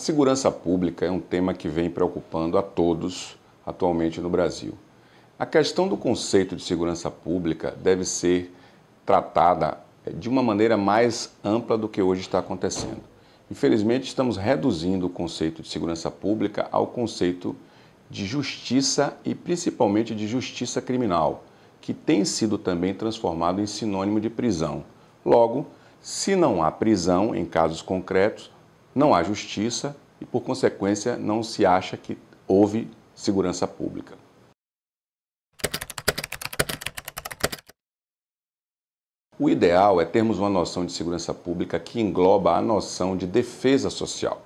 segurança pública é um tema que vem preocupando a todos atualmente no Brasil. A questão do conceito de segurança pública deve ser tratada eh, de uma maneira mais ampla do que hoje está acontecendo. Infelizmente, estamos reduzindo o conceito de segurança pública ao conceito de justiça e principalmente de justiça criminal, que tem sido também transformado em sinônimo de prisão. Logo, se não há prisão em casos concretos, não há justiça e, por consequência, não se acha que houve segurança pública. O ideal é termos uma noção de segurança pública que engloba a noção de defesa social.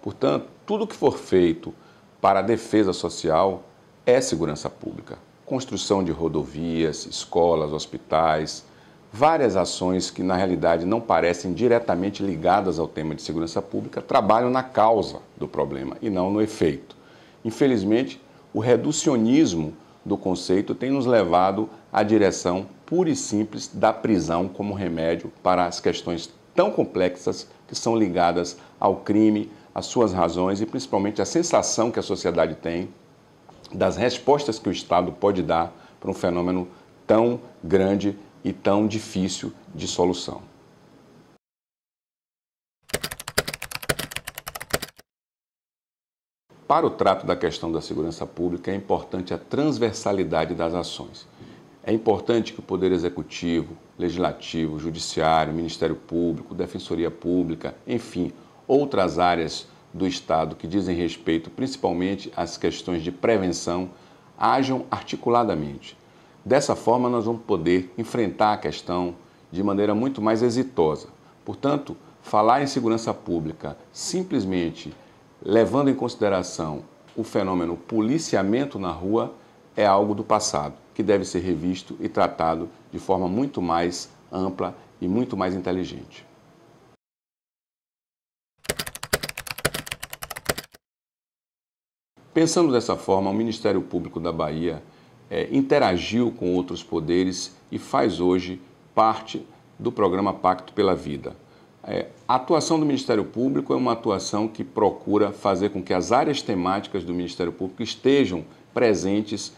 Portanto, tudo que for feito para a defesa social é segurança pública. Construção de rodovias, escolas, hospitais, várias ações que, na realidade, não parecem diretamente ligadas ao tema de segurança pública, trabalham na causa do problema e não no efeito. Infelizmente, o reducionismo do conceito tem nos levado à direção pura e simples da prisão como remédio para as questões tão complexas que são ligadas ao crime, às suas razões e principalmente à sensação que a sociedade tem das respostas que o Estado pode dar para um fenômeno tão grande e tão difícil de solução. Para o trato da questão da segurança pública, é importante a transversalidade das ações. É importante que o Poder Executivo, Legislativo, Judiciário, Ministério Público, Defensoria Pública, enfim, outras áreas do Estado que dizem respeito principalmente às questões de prevenção, hajam articuladamente Dessa forma, nós vamos poder enfrentar a questão de maneira muito mais exitosa. Portanto, falar em segurança pública simplesmente levando em consideração o fenômeno policiamento na rua é algo do passado, que deve ser revisto e tratado de forma muito mais ampla e muito mais inteligente. Pensando dessa forma, o Ministério Público da Bahia é, interagiu com outros poderes e faz hoje parte do programa Pacto pela Vida. É, a atuação do Ministério Público é uma atuação que procura fazer com que as áreas temáticas do Ministério Público estejam presentes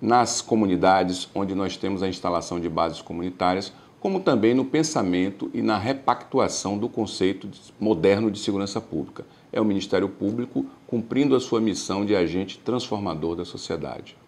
nas comunidades onde nós temos a instalação de bases comunitárias, como também no pensamento e na repactuação do conceito moderno de segurança pública. É o Ministério Público cumprindo a sua missão de agente transformador da sociedade.